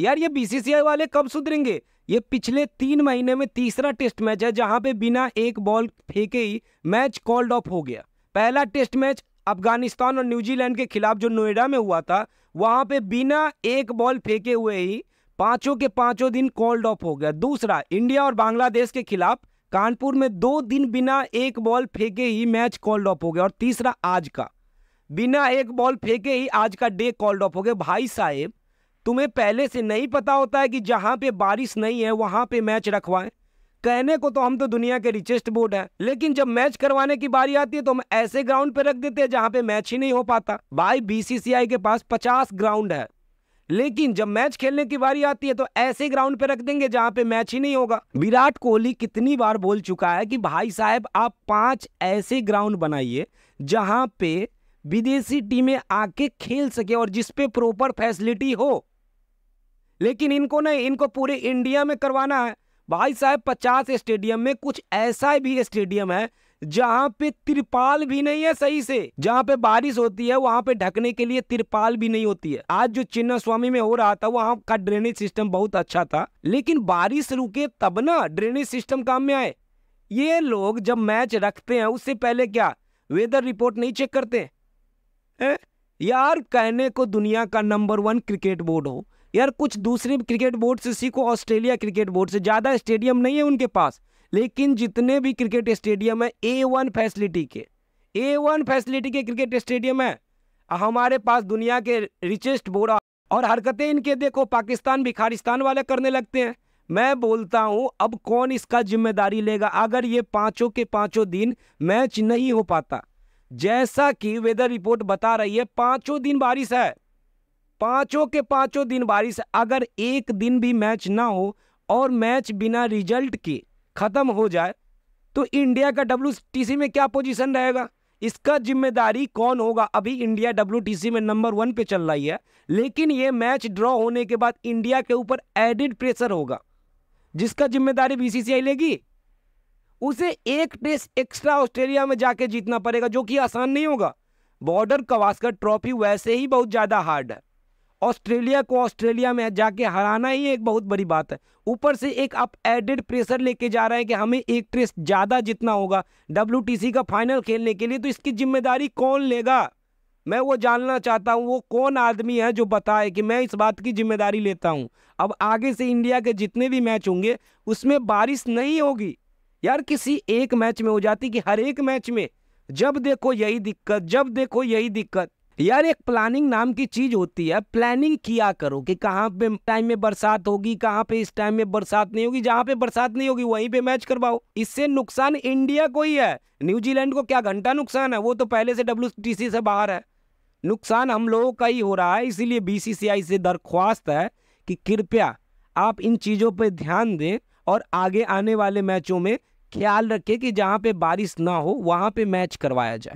यार ये बीसीसीआई वाले कब सुधरेंगे ये पिछले तीन महीने में तीसरा टेस्ट मैच है जहां पे बिना एक बॉल फेंके ही मैच कॉल्ड ऑफ हो गया पहला टेस्ट मैच अफगानिस्तान और न्यूजीलैंड के खिलाफ जो नोएडा में हुआ था वहां पे बिना एक बॉल फेंके हुए ही पांचों के पांचों दिन कॉल्ड ऑफ हो गया दूसरा इंडिया और बांग्लादेश के खिलाफ कानपुर में दो दिन बिना एक बॉल फेंके ही मैच कॉल्ड ऑफ हो गया और तीसरा आज का बिना एक बॉल फेंके ही आज का डे कॉल्ड ऑफ हो गया भाई साहेब तुम्हें पहले से नहीं पता होता है कि जहाँ पे बारिश नहीं है वहाँ पे मैच रखवाएं कहने को तो हम तो दुनिया के रिचेस्ट बोर्ड हैं लेकिन जब मैच करवाने की बारी आती है तो हम ऐसे ग्राउंड पे रख देते हैं जहाँ पे मैच ही नहीं हो पाता भाई बीसीसीआई के पास पचास ग्राउंड है लेकिन जब मैच खेलने की बारी आती है तो ऐसे ग्राउंड पे रख देंगे जहाँ पे मैच ही नहीं होगा विराट कोहली कितनी बार बोल चुका है कि भाई साहब आप पांच ऐसे ग्राउंड बनाइए जहाँ पे विदेशी टीमें आके खेल सके और जिसपे प्रॉपर फैसिलिटी हो लेकिन इनको नहीं इनको पूरे इंडिया में करवाना है भाई साहब पचास स्टेडियम में कुछ ऐसा भी स्टेडियम है जहाँ पे तिरपाल भी नहीं है सही से जहाँ पे बारिश होती है वहाँ पे ढकने के लिए तिरपाल भी नहीं होती है आज जो चिन्ना स्वामी में हो रहा था वहाँ का ड्रेनेज सिस्टम बहुत अच्छा था लेकिन बारिश रुके तब ना ड्रेनेज सिस्टम काम में आए ये लोग जब मैच रखते हैं उससे पहले क्या वेदर रिपोर्ट नहीं चेक करते हैं यार कहने को दुनिया का नंबर वन क्रिकेट बोर्ड हो यार कुछ दूसरे क्रिकेट बोर्ड से सीखो ऑस्ट्रेलिया क्रिकेट बोर्ड से ज़्यादा स्टेडियम नहीं है उनके पास लेकिन जितने भी क्रिकेट स्टेडियम है ए वन फैसिलिटी के ए वन फैसिलिटी के क्रिकेट स्टेडियम है हमारे पास दुनिया के रिचेस्ट बोर्ड और हरकतें इनके देखो पाकिस्तान भी वाले करने लगते हैं मैं बोलता हूँ अब कौन इसका जिम्मेदारी लेगा अगर ये पाँचों के पाँचों दिन मैच नहीं हो पाता जैसा कि वेदर रिपोर्ट बता रही है पांचों दिन बारिश है पांचों के पांचों दिन बारिश अगर एक दिन भी मैच ना हो और मैच बिना रिजल्ट के ख़त्म हो जाए तो इंडिया का डब्ल्यू में क्या पोजीशन रहेगा इसका जिम्मेदारी कौन होगा अभी इंडिया डब्ल्यू में नंबर वन पे चल रही है लेकिन ये मैच ड्रॉ होने के बाद इंडिया के ऊपर एडिड प्रेशर होगा जिसका जिम्मेदारी बीसीसीआई लेगी उसे एक टेस्ट एक्स्ट्रा ऑस्ट्रेलिया में जाके जीतना पड़ेगा जो कि आसान नहीं होगा बॉर्डर कवास्कर ट्रॉफी वैसे ही बहुत ज़्यादा हार्ड है ऑस्ट्रेलिया को ऑस्ट्रेलिया में जाके हराना ही एक बहुत बड़ी बात है ऊपर से एक आप एडेड प्रेशर लेके जा रहे हैं कि हमें एक टेस्ट ज़्यादा जीतना होगा डब्ल्यू का फाइनल खेलने के लिए तो इसकी जिम्मेदारी कौन लेगा मैं वो जानना चाहता हूँ वो कौन आदमी है जो बताए कि मैं इस बात की जिम्मेदारी लेता हूँ अब आगे से इंडिया के जितने भी मैच होंगे उसमें बारिश नहीं होगी यार किसी एक मैच में हो जाती कि हर एक मैच में जब देखो यही दिक्कत जब देखो यही दिक्कत यार एक प्लानिंग नाम की चीज होती है प्लानिंग किया करो कि कहाँ पे टाइम में बरसात होगी कहाँ पे इस टाइम में बरसात नहीं होगी जहाँ पे बरसात नहीं होगी वहीं पे मैच करवाओ इससे नुकसान इंडिया को ही है न्यूजीलैंड को क्या घंटा नुकसान है वो तो पहले से डब्ल्यू से बाहर है नुकसान हम लोगों का ही हो रहा है इसीलिए बीसीसीआई से दरख्वास्त है कि कृपया आप इन चीज़ों पर ध्यान दें और आगे आने वाले मैचों में ख्याल रखें कि जहाँ पे बारिश ना हो वहाँ पे मैच करवाया जाए